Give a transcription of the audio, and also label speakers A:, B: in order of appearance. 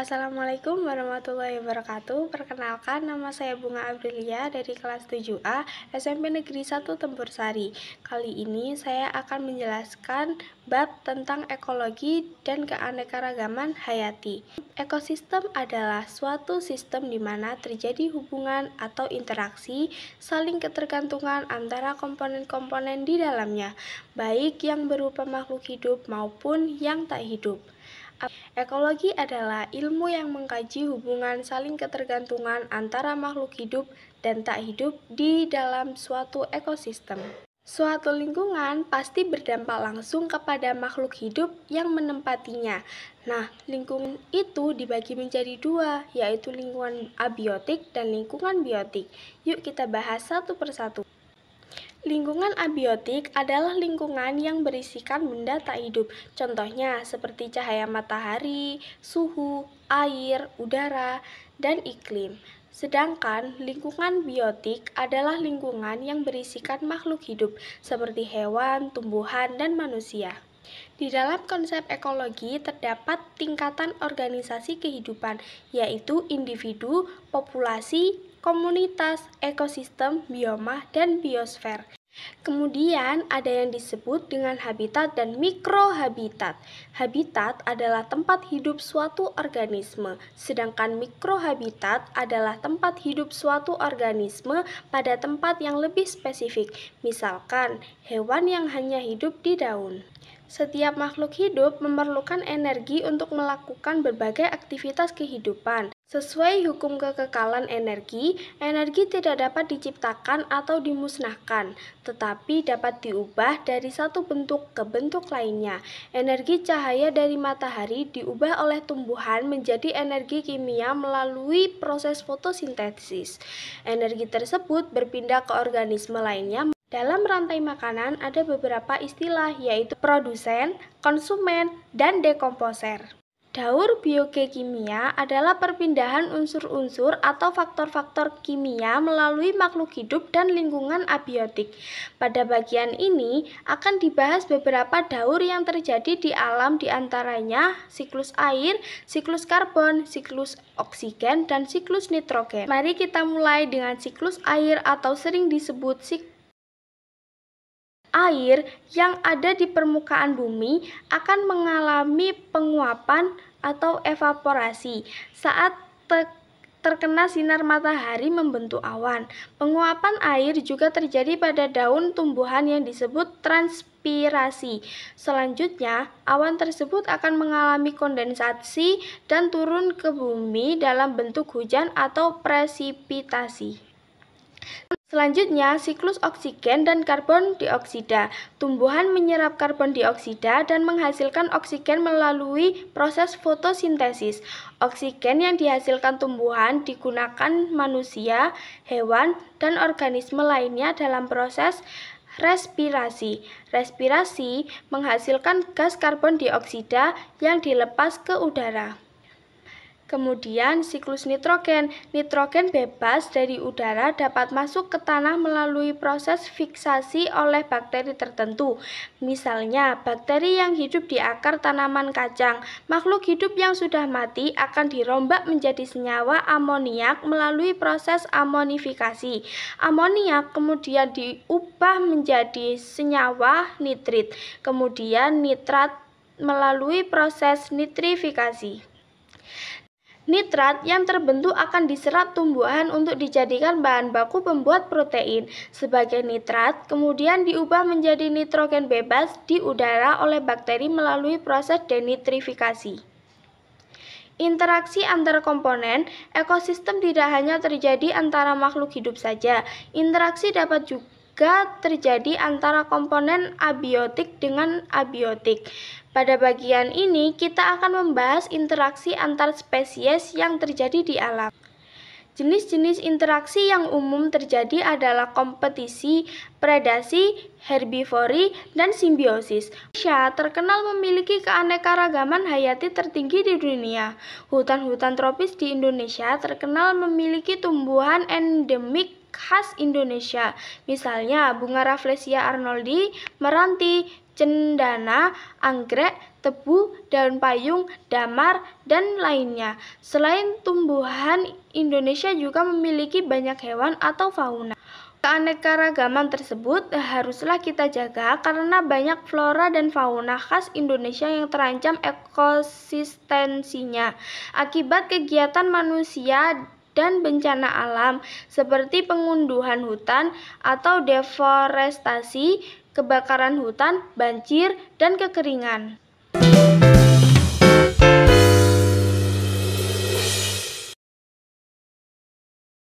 A: Assalamualaikum warahmatullahi wabarakatuh. Perkenalkan nama saya Bunga Abrilia dari kelas 7A SMP Negeri 1 Tempursari. Kali ini saya akan menjelaskan bab tentang ekologi dan keanekaragaman hayati. Ekosistem adalah suatu sistem di mana terjadi hubungan atau interaksi saling ketergantungan antara komponen-komponen di dalamnya, baik yang berupa makhluk hidup maupun yang tak hidup. Ekologi adalah ilmu yang mengkaji hubungan saling ketergantungan antara makhluk hidup dan tak hidup di dalam suatu ekosistem. Suatu lingkungan pasti berdampak langsung kepada makhluk hidup yang menempatinya. Nah, lingkungan itu dibagi menjadi dua, yaitu lingkungan abiotik dan lingkungan biotik. Yuk kita bahas satu persatu. Lingkungan abiotik adalah lingkungan yang berisikan benda tak hidup, contohnya seperti cahaya matahari, suhu, air, udara, dan iklim. Sedangkan lingkungan biotik adalah lingkungan yang berisikan makhluk hidup seperti hewan, tumbuhan, dan manusia. Di dalam konsep ekologi terdapat tingkatan organisasi kehidupan, yaitu individu, populasi, komunitas, ekosistem, bioma, dan biosfer. Kemudian ada yang disebut dengan habitat dan mikrohabitat. Habitat adalah tempat hidup suatu organisme, sedangkan mikrohabitat adalah tempat hidup suatu organisme pada tempat yang lebih spesifik, misalkan hewan yang hanya hidup di daun. Setiap makhluk hidup memerlukan energi untuk melakukan berbagai aktivitas kehidupan, Sesuai hukum kekekalan energi, energi tidak dapat diciptakan atau dimusnahkan, tetapi dapat diubah dari satu bentuk ke bentuk lainnya. Energi cahaya dari matahari diubah oleh tumbuhan menjadi energi kimia melalui proses fotosintesis. Energi tersebut berpindah ke organisme lainnya. Dalam rantai makanan ada beberapa istilah yaitu produsen, konsumen, dan dekomposer. Daur biokimia adalah perpindahan unsur-unsur atau faktor-faktor kimia melalui makhluk hidup dan lingkungan abiotik. Pada bagian ini akan dibahas beberapa daur yang terjadi di alam diantaranya siklus air, siklus karbon, siklus oksigen, dan siklus nitrogen. Mari kita mulai dengan siklus air atau sering disebut siklus air yang ada di permukaan bumi akan mengalami penguapan atau evaporasi saat terkena sinar matahari membentuk awan. Penguapan air juga terjadi pada daun tumbuhan yang disebut transpirasi. Selanjutnya, awan tersebut akan mengalami kondensasi dan turun ke bumi dalam bentuk hujan atau presipitasi. Selanjutnya, siklus oksigen dan karbon dioksida. Tumbuhan menyerap karbon dioksida dan menghasilkan oksigen melalui proses fotosintesis. Oksigen yang dihasilkan tumbuhan digunakan manusia, hewan, dan organisme lainnya dalam proses respirasi. Respirasi menghasilkan gas karbon dioksida yang dilepas ke udara. Kemudian siklus nitrogen. Nitrogen bebas dari udara dapat masuk ke tanah melalui proses fiksasi oleh bakteri tertentu. Misalnya, bakteri yang hidup di akar tanaman kacang. Makhluk hidup yang sudah mati akan dirombak menjadi senyawa amoniak melalui proses amonifikasi. Amoniak kemudian diubah menjadi senyawa nitrit, kemudian nitrat melalui proses nitrifikasi. Nitrat yang terbentuk akan diserap tumbuhan untuk dijadikan bahan baku pembuat protein sebagai nitrat, kemudian diubah menjadi nitrogen bebas di udara oleh bakteri melalui proses denitrifikasi. Interaksi antar komponen ekosistem tidak hanya terjadi antara makhluk hidup saja. Interaksi dapat juga terjadi antara komponen abiotik dengan abiotik. Pada bagian ini, kita akan membahas interaksi antar spesies yang terjadi di alam. Jenis-jenis interaksi yang umum terjadi adalah kompetisi, predasi, herbivori, dan simbiosis. Indonesia terkenal memiliki keanekaragaman hayati tertinggi di dunia. Hutan-hutan tropis di Indonesia terkenal memiliki tumbuhan endemik khas Indonesia. Misalnya bunga Rafflesia arnoldi, meranti, cendana, anggrek, tebu, daun payung, damar, dan lainnya. Selain tumbuhan, Indonesia juga memiliki banyak hewan atau fauna. Keanekaragaman tersebut haruslah kita jaga karena banyak flora dan fauna khas Indonesia yang terancam ekosistensinya akibat kegiatan manusia dan bencana alam seperti pengunduhan hutan atau deforestasi, kebakaran hutan, banjir, dan kekeringan.